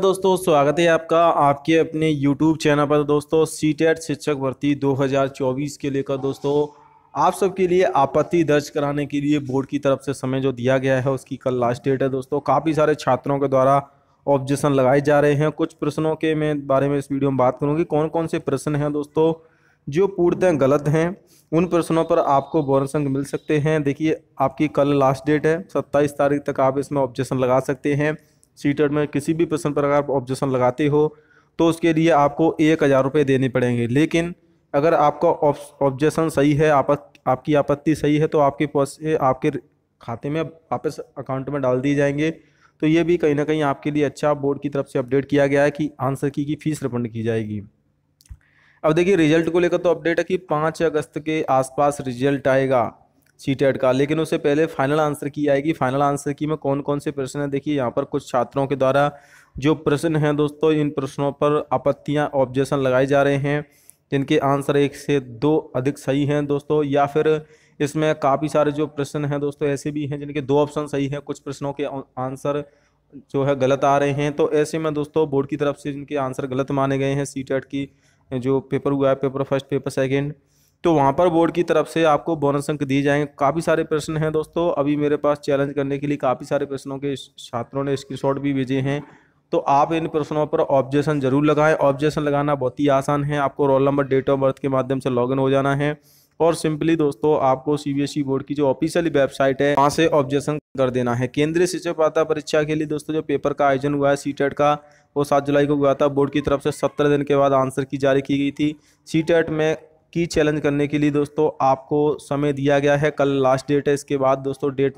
दोस्तों स्वागत है आपका आपके अपने YouTube चैनल पर दोस्तों सी टेट e शिक्षक भर्ती 2024 के लेकर दोस्तों आप सबके लिए आपत्ति दर्ज कराने के लिए बोर्ड की तरफ से समय जो दिया गया है उसकी कल लास्ट डेट है दोस्तों काफ़ी सारे छात्रों के द्वारा ऑब्जेक्शन लगाए जा रहे हैं कुछ प्रश्नों के मैं बारे में इस वीडियो में बात करूँगी कौन कौन से प्रश्न हैं दोस्तों जो पूर्णतः गलत हैं उन प्रश्नों पर आपको बोनस अंक मिल सकते हैं देखिए आपकी कल लास्ट डेट है सत्ताईस तारीख तक आप इसमें ऑब्जेक्शन लगा सकते हैं सीटेड में किसी भी प्रश्न पर अगर ऑब्जेक्शन लगाते हो तो उसके लिए आपको एक हज़ार रुपये देने पड़ेंगे लेकिन अगर आपका ऑब्जेक्शन सही है आप आपकी आपत्ति सही है तो आपके पैसे आपके खाते में वापस अकाउंट में डाल दिए जाएंगे तो ये भी कहीं ना कहीं आपके लिए अच्छा बोर्ड की तरफ से अपडेट किया गया है कि आंसर की की फ़ीस रिफंड की जाएगी अब देखिए रिजल्ट को लेकर तो अपडेट है कि पाँच अगस्त के आसपास रिजल्ट आएगा सी टेट का लेकिन उससे पहले फाइनल आंसर की आएगी फाइनल आंसर की में कौन कौन से प्रश्न है देखिए यहाँ पर कुछ छात्रों के द्वारा जो प्रश्न हैं दोस्तों इन प्रश्नों पर आपत्तियाँ ऑब्जेक्शन लगाए जा रहे हैं जिनके आंसर एक से दो अधिक सही हैं दोस्तों या फिर इसमें काफ़ी सारे जो प्रश्न हैं दोस्तों ऐसे भी हैं जिनके दो ऑप्शन सही हैं कुछ प्रश्नों के आंसर जो है गलत आ रहे हैं तो ऐसे में दोस्तों बोर्ड की तरफ से जिनके आंसर गलत माने गए हैं सी टेट e की जो पेपर हुआ है पेपर फर्स्ट पेपर सेकेंड तो वहाँ पर बोर्ड की तरफ से आपको बोनस अंक दिए जाएंगे काफ़ी सारे प्रश्न हैं दोस्तों अभी मेरे पास चैलेंज करने के लिए काफ़ी सारे प्रश्नों के छात्रों ने स्क्रीनशॉट भी भेजे हैं तो आप इन प्रश्नों पर ऑब्जेक्शन जरूर लगाएं ऑब्जेक्शन लगाना बहुत ही आसान है आपको roll number date of birth के माध्यम से लॉगिन हो जाना है और सिंपली दोस्तों आपको सीबीएसई e बोर्ड की जो ऑफिशियल वेबसाइट है वहाँ से ऑब्जेक्शन कर देना है केंद्रीय शिक्षक पात्रता परीक्षा के लिए दोस्तों जो पेपर का आयोजन हुआ है सी e का वो सात जुलाई को हुआ था बोर्ड की तरफ से सत्तर दिन के बाद आंसर की जारी की गई थी सी e में की चैलेंज करने के लिए दोस्तों आपको समय दिया गया है कल लास्ट डेट है इसके बाद दोस्तों डेट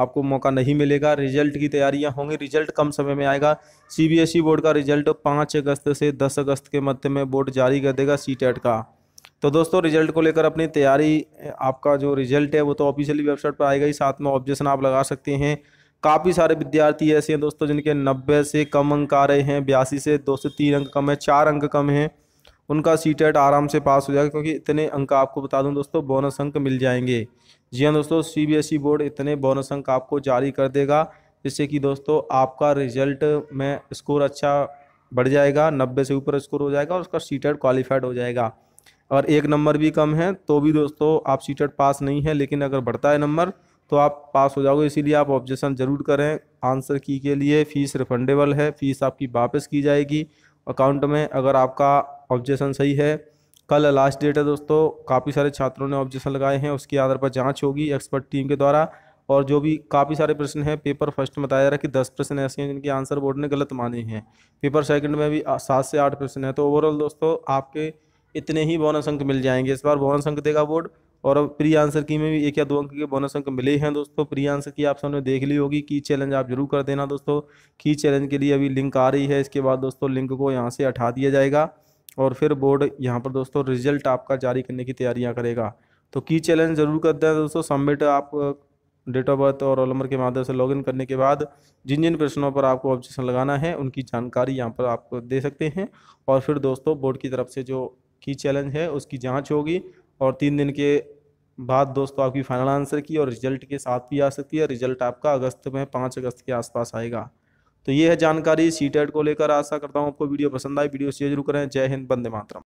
आपको मौका नहीं मिलेगा रिजल्ट की तैयारियां होंगी रिजल्ट कम समय में आएगा सीबीएसई बोर्ड का रिजल्ट पाँच अगस्त से दस अगस्त के मध्य में बोर्ड जारी कर देगा सी e का तो दोस्तों रिजल्ट को लेकर अपनी तैयारी आपका जो रिजल्ट है वो तो ऑफिशियली वेबसाइट पर आएगा ही साथ में ऑब्जेक्शन आप लगा सकते हैं काफ़ी सारे विद्यार्थी ऐसे हैं दोस्तों जिनके नब्बे से कम अंक आ रहे हैं बयासी से दो से तीन अंक कम है चार अंक कम हैं उनका सी टेट आराम से पास हो जाएगा क्योंकि इतने अंक आपको बता दूं दोस्तों बोनस अंक मिल जाएंगे जी हाँ दोस्तों सीबीएसई बोर्ड e इतने बोनस अंक आपको जारी कर देगा जिससे कि दोस्तों आपका रिजल्ट में स्कोर अच्छा बढ़ जाएगा नब्बे से ऊपर स्कोर हो जाएगा और उसका सी टेट क्वालिफाइड हो जाएगा और एक नंबर भी कम है तो भी दोस्तों आप सी टेट पास नहीं है लेकिन अगर बढ़ता है नंबर तो आप पास हो जाओगे इसीलिए आप ऑब्जेक्शन ज़रूर करें आंसर की के लिए फ़ीस रिफंडेबल है फ़ीस आपकी वापस की जाएगी अकाउंट में अगर आपका ऑब्जेक्शन सही है कल लास्ट डेट है दोस्तों काफ़ी सारे छात्रों ने ऑब्जेक्शन लगाए हैं उसके आधार पर जांच होगी एक्सपर्ट टीम के द्वारा और जो भी काफ़ी सारे प्रश्न हैं पेपर फर्स्ट में बताया जा रहा है कि दस प्रश्न ऐसे हैं जिनके आंसर बोर्ड ने गलत माने हैं पेपर सेकंड में भी सात से आठ प्रश्न हैं तो ओवरऑल दोस्तों आपके इतने ही बोनस अंक मिल जाएंगे इस बार बोनस अंक देगा बोर्ड और अब प्री आंसर की में भी एक या दो अंक के बोनस अंक मिले हैं दोस्तों प्री आंसर की आप सबने देख ली होगी की चैलेंज आप जरूर कर देना दोस्तों की चैलेंज के लिए अभी लिंक आ रही है इसके बाद दोस्तों लिंक को यहाँ से हटा दिया जाएगा और फिर बोर्ड यहाँ पर दोस्तों रिजल्ट आपका जारी करने की तैयारियाँ करेगा तो की चैलेंज जरूर कर देना दोस्तों सबमिट आप डेट ऑफ बर्थ और रोल नंबर के माध्यम से लॉगिन करने के बाद जिन जिन प्रश्नों पर आपको ऑब्जेक्शन लगाना है उनकी जानकारी यहाँ पर आपको दे सकते हैं और फिर दोस्तों बोर्ड की तरफ से जो की चैलेंज है उसकी जाँच होगी और तीन दिन के बात दोस्तों आपकी फाइनल आंसर की और रिजल्ट के साथ भी आ सकती है रिजल्ट आपका अगस्त में पाँच अगस्त के आसपास आएगा तो ये है जानकारी सी को लेकर आशा करता हूँ आपको वीडियो पसंद आए वीडियो शेयर जरूर करें जय हिंद बंदे मातरम